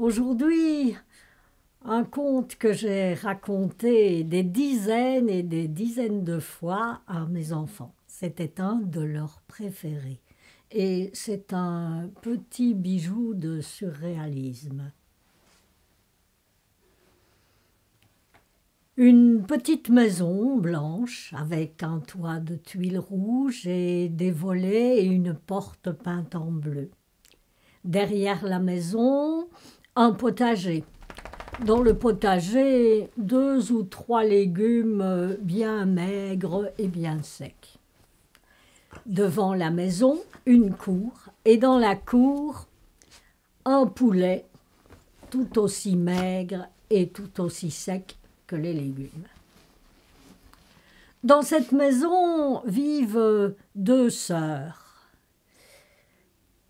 Aujourd'hui, un conte que j'ai raconté des dizaines et des dizaines de fois à mes enfants. C'était un de leurs préférés. Et c'est un petit bijou de surréalisme. Une petite maison blanche avec un toit de tuiles rouges et des volets et une porte peinte en bleu. Derrière la maison, un potager. Dans le potager, deux ou trois légumes euh, bien maigres et bien secs. Devant la maison, une cour, et dans la cour, un poulet tout aussi maigre et tout aussi sec que les légumes. Dans cette maison vivent deux sœurs,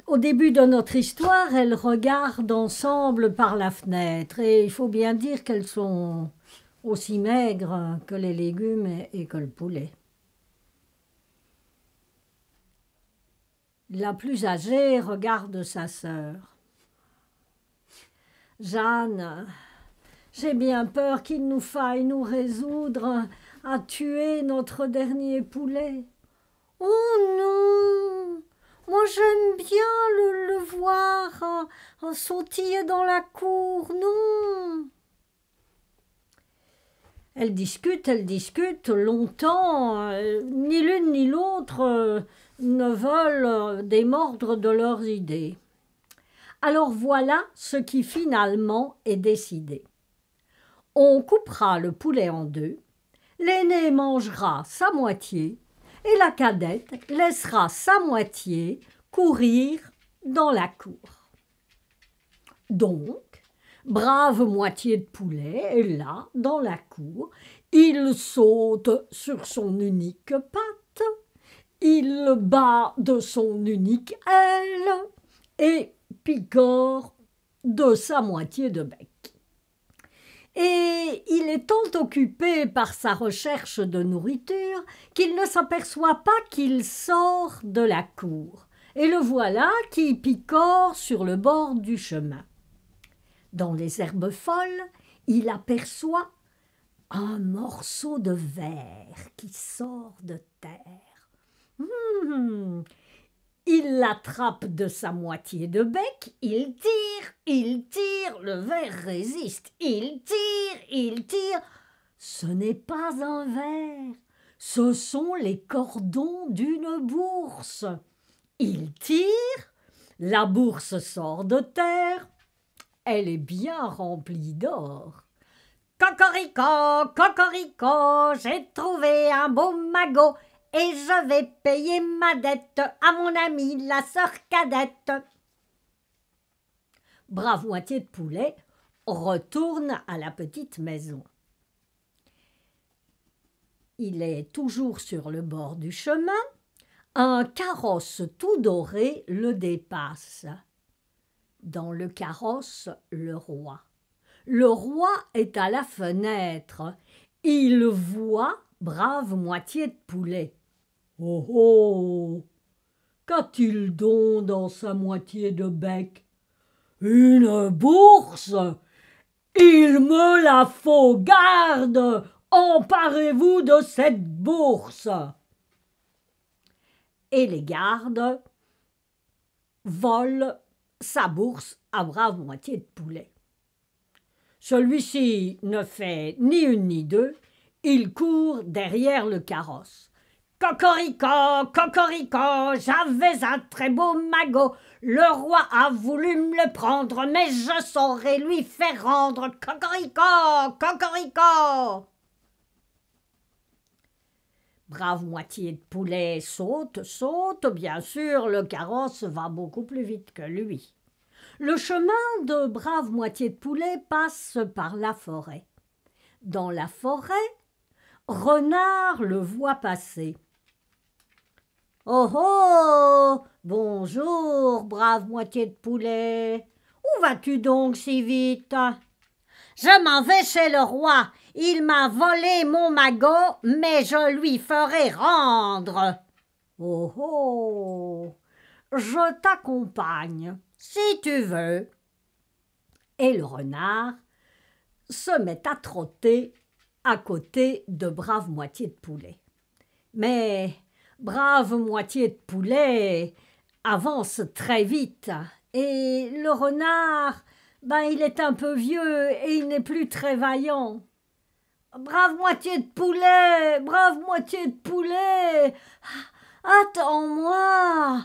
au début de notre histoire, elles regardent ensemble par la fenêtre. Et il faut bien dire qu'elles sont aussi maigres que les légumes et que le poulet. La plus âgée regarde sa sœur. Jeanne, j'ai bien peur qu'il nous faille nous résoudre à tuer notre dernier poulet. Oh non moi j'aime bien le, voir en hein, dans la cour, non. Elles discutent, elles discutent longtemps, euh, ni l'une ni l'autre euh, ne veulent euh, démordre de leurs idées. Alors voilà ce qui finalement est décidé. On coupera le poulet en deux, l'aîné mangera sa moitié et la cadette laissera sa moitié courir dans la cour. Donc, brave moitié de poulet est là, dans la cour, il saute sur son unique patte, il bat de son unique aile et picore de sa moitié de bec et il est tant occupé par sa recherche de nourriture qu'il ne s'aperçoit pas qu'il sort de la cour, et le voilà qui picore sur le bord du chemin. Dans les herbes folles, il aperçoit un morceau de verre qui sort de terre. Hum, hum. Il l'attrape de sa moitié de bec, il tire, il tire, le verre résiste, il tire, il tire. Ce n'est pas un verre, ce sont les cordons d'une bourse. Il tire, la bourse sort de terre, elle est bien remplie d'or. Cocorico, cocorico, j'ai trouvé un beau magot et je vais payer ma dette à mon amie la sœur cadette. Moitié de Poulet retourne à la petite maison. Il est toujours sur le bord du chemin. Un carrosse tout doré le dépasse. Dans le carrosse, le roi. Le roi est à la fenêtre. Il voit brave moitié de poulet. Oh oh Qu'a-t-il donc dans sa moitié de bec Une bourse Il me la faut, garde Emparez-vous de cette bourse Et les gardes volent sa bourse à brave moitié de poulet. Celui-ci ne fait ni une ni deux, il court derrière le carrosse. Cocorico, cocorico, j'avais un très beau magot. Le roi a voulu me le prendre, mais je saurais lui faire rendre. Cocorico, cocorico. Brave moitié de poulet saute, saute, bien sûr, le carrosse va beaucoup plus vite que lui. Le chemin de Brave moitié de poulet passe par la forêt. Dans la forêt, Renard le voit passer. Oh oh Bonjour, brave moitié de poulet. Où vas-tu donc si vite Je m'en vais chez le roi. Il m'a volé mon magot, mais je lui ferai rendre. Oh oh Je t'accompagne, si tu veux. Et le renard se met à trotter à côté de brave moitié de poulet. Mais brave moitié de poulet, avance très vite. Et le renard, ben il est un peu vieux et il n'est plus très vaillant. Brave moitié de poulet, brave moitié de poulet, ah, attends-moi.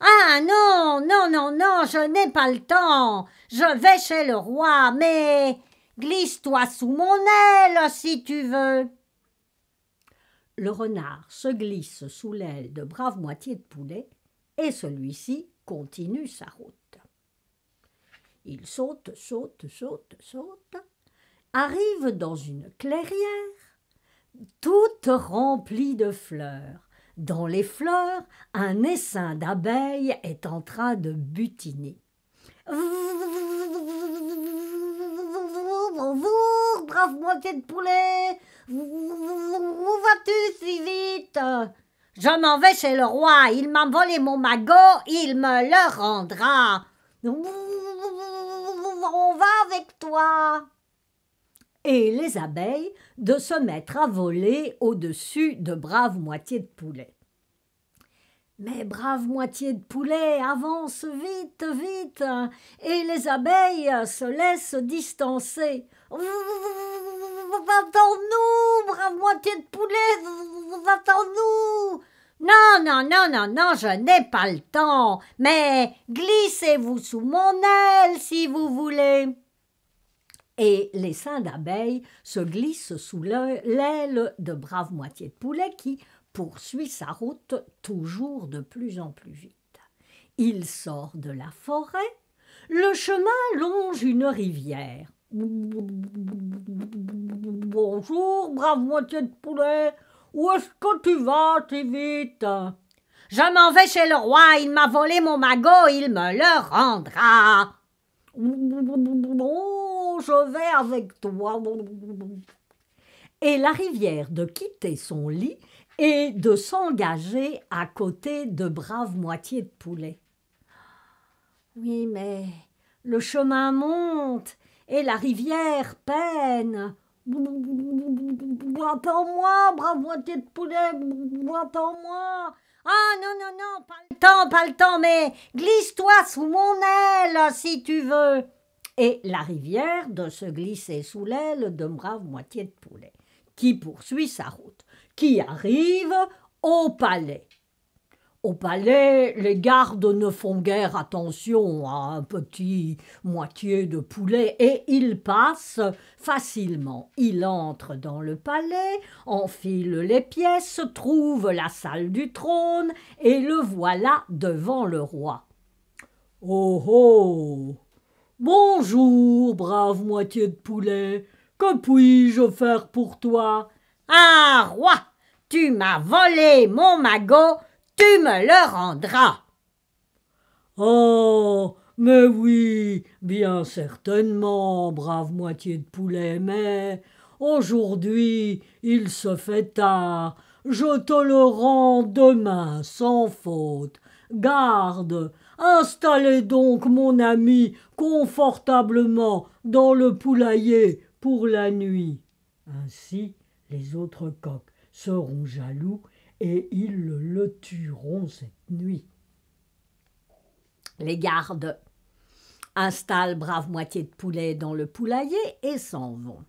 Ah non, non, non, non, je n'ai pas le temps. Je vais chez le roi, mais glisse-toi sous mon aile si tu veux le renard se glisse sous l'aile de brave moitié de poulet et celui-ci continue sa route. Il saute, saute, saute, saute, arrive dans une clairière toute remplie de fleurs. Dans les fleurs, un essaim d'abeilles est en train de butiner. Brave moitié de poulet Où vas-tu si vite Je m'en vais chez le roi, il m'a volé mon magot, il me le rendra. On va avec toi et les abeilles de se mettre à voler au-dessus de braves moitié de poulet. Mais brave moitié de poulet, avance vite, vite, et les abeilles se laissent distancer. Attends-nous, brave moitié de poulet, attends-nous. Non, non, non, non, non, je n'ai pas le temps, mais glissez-vous sous mon aile si vous voulez. Et les seins d'abeilles se glissent sous l'aile de brave moitié de poulet qui, poursuit sa route toujours de plus en plus vite. Il sort de la forêt, le chemin longe une rivière. Bonjour, brave moitié de poulet, où est-ce que tu vas, si vite Je m'en vais chez le roi, il m'a volé mon magot, il me le rendra. je vais avec toi. Et la rivière de quitter son lit et de s'engager à côté de braves moitié de poulet. Oui, mais le chemin monte et la rivière peine. Bois en moi, brave moitié de poulet, bois en moi. Ah non, non, non, pas le temps, pas le temps, mais glisse-toi sous mon aile si tu veux. Et la rivière de se glisser sous l'aile de brave moitié de poulet qui poursuit sa route, qui arrive au palais. Au palais, les gardes ne font guère attention à un petit moitié de poulet et il passe facilement. Il entre dans le palais, enfile les pièces, trouve la salle du trône et le voilà devant le roi. Oh oh Bonjour, brave moitié de poulet, puis-je faire pour toi Ah, roi Tu m'as volé mon magot, tu me le rendras. Oh mais oui, bien certainement, brave moitié de poulet, mais aujourd'hui il se fait tard. Je te le rends demain sans faute. Garde, installez donc mon ami confortablement dans le poulailler la nuit. Ainsi, les autres coqs seront jaloux et ils le tueront cette nuit. Les gardes installent brave moitié de poulet dans le poulailler et s'en vont.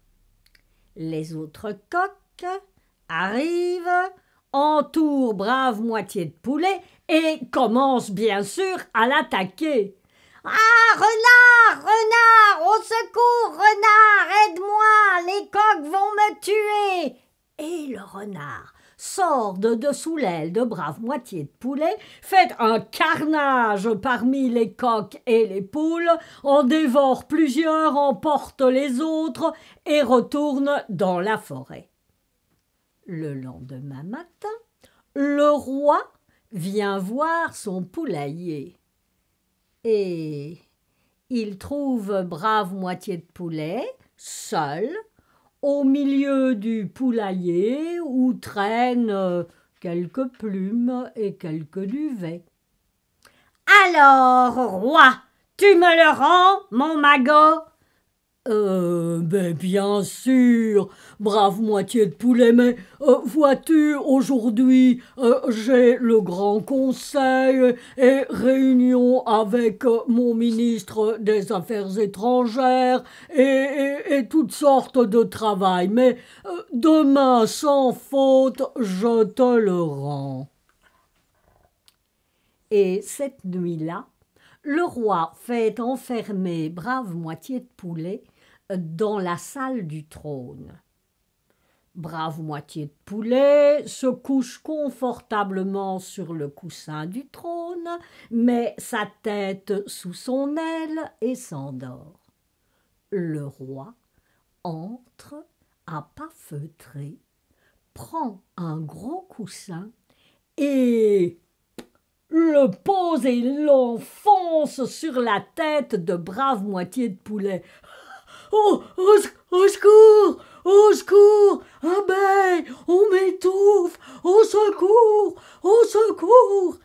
Les autres coqs arrivent, entourent brave moitié de poulet et commencent bien sûr à l'attaquer. Ah, renard, renard, au secours, renard, aide-moi, les coqs vont me tuer. Et le renard sort de dessous l'aile de brave moitié de poulet, fait un carnage parmi les coqs et les poules, en dévore plusieurs, emporte les autres et retourne dans la forêt. Le lendemain matin, le roi vient voir son poulailler et il trouve brave moitié de poulet, seul, au milieu du poulailler où traînent euh, quelques plumes et quelques duvets. Alors, roi, tu me le rends, mon magot euh, ben, bien sûr, brave moitié de poulet, mais euh, vois-tu, aujourd'hui, euh, j'ai le grand conseil et réunion avec euh, mon ministre des Affaires étrangères et, et toutes sortes de travail, mais demain, sans faute, je te le rends. Et cette nuit-là, le roi fait enfermer brave moitié de poulet dans la salle du trône. Brave moitié de poulet se couche confortablement sur le coussin du trône, met sa tête sous son aile et s'endort. Le roi entre à pas feutré, prend un gros coussin et le pose et l'enfonce sur la tête de brave moitié de poulet. Oh, au, secours Au secours abeille, On m'étouffe Au secours Au secours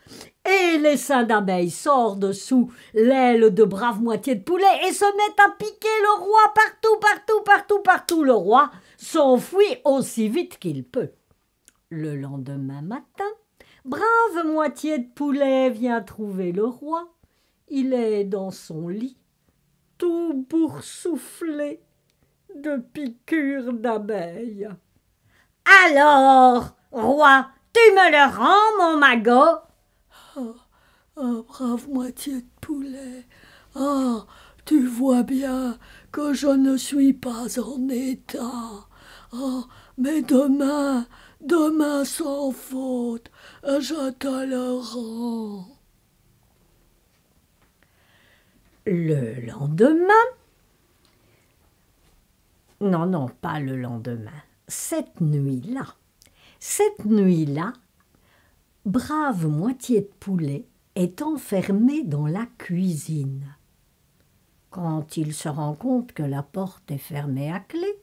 Et les seins d'abeille sortent dessous l'aile de brave moitié de poulet et se met à piquer le roi partout, partout, partout, partout. Le roi s'enfuit aussi vite qu'il peut. Le lendemain matin, brave moitié de poulet vient trouver le roi. Il est dans son lit tout boursouflé de piqûres d'abeilles. Alors, roi, tu me le rends, mon magot oh, brave moitié de poulet, ah, tu vois bien que je ne suis pas en état. Ah, mais demain, demain sans faute, je te le rends le lendemain, non, non, pas le lendemain, cette nuit-là, cette nuit-là, brave moitié de poulet est enfermé dans la cuisine. Quand il se rend compte que la porte est fermée à clé,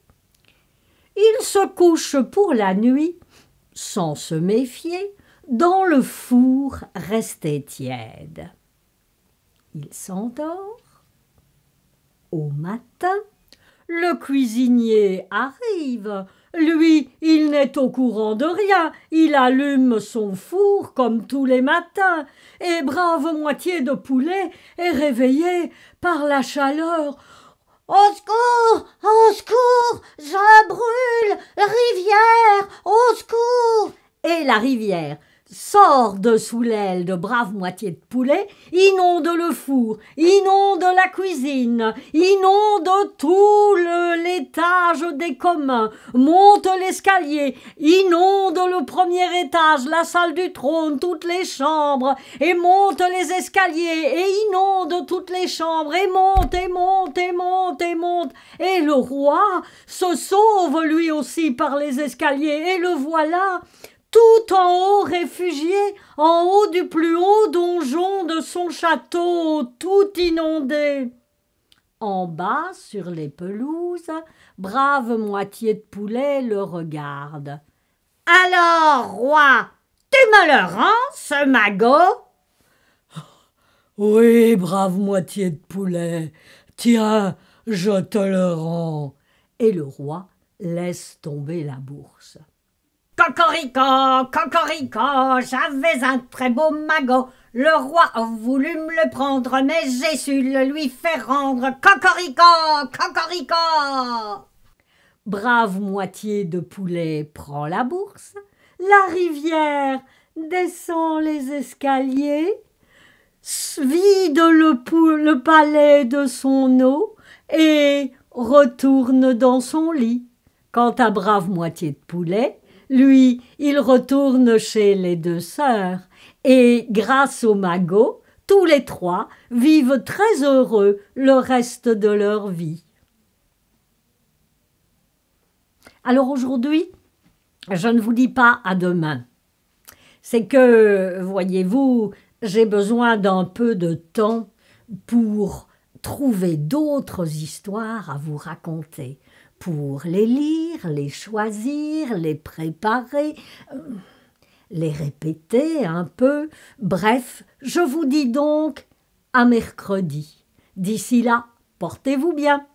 il se couche pour la nuit, sans se méfier, dans le four resté tiède il s'endort. Au matin, le cuisinier arrive. Lui, il n'est au courant de rien. Il allume son four comme tous les matins, et brave moitié de poulet est réveillé par la chaleur. Au secours, au secours, je brûle, rivière, au secours. Et la rivière, sort de sous l'aile de brave moitié de poulet, inonde le four, inonde la cuisine, inonde tout l'étage des communs, monte l'escalier, inonde le premier étage, la salle du trône, toutes les chambres, et monte les escaliers, et inonde toutes les chambres, et monte, et monte, et monte, et monte, et le roi se sauve lui aussi par les escaliers, et le voilà tout en haut réfugié, en haut du plus haut donjon de son château, tout inondé. En bas, sur les pelouses, brave moitié de poulet le regarde. Alors, roi, tu me le rends, ce magot Oui, brave moitié de poulet, tiens, je te le rends. Et le roi laisse tomber la bourse. Cocorico, cocorico, j'avais un très beau magot. Le roi a voulu me le prendre, mais j'ai su le lui faire rendre. Cocorico, cocorico. Brave moitié de poulet, prend la bourse. La rivière descend les escaliers, vide le palais de son eau et retourne dans son lit. Quant à brave moitié de poulet, lui, il retourne chez les deux sœurs et, grâce au magot, tous les trois vivent très heureux le reste de leur vie. Alors aujourd'hui, je ne vous dis pas à demain. C'est que, voyez-vous, j'ai besoin d'un peu de temps pour trouver d'autres histoires à vous raconter pour les lire, les choisir, les préparer, euh, les répéter un peu. Bref, je vous dis donc à mercredi. D'ici là, portez-vous bien.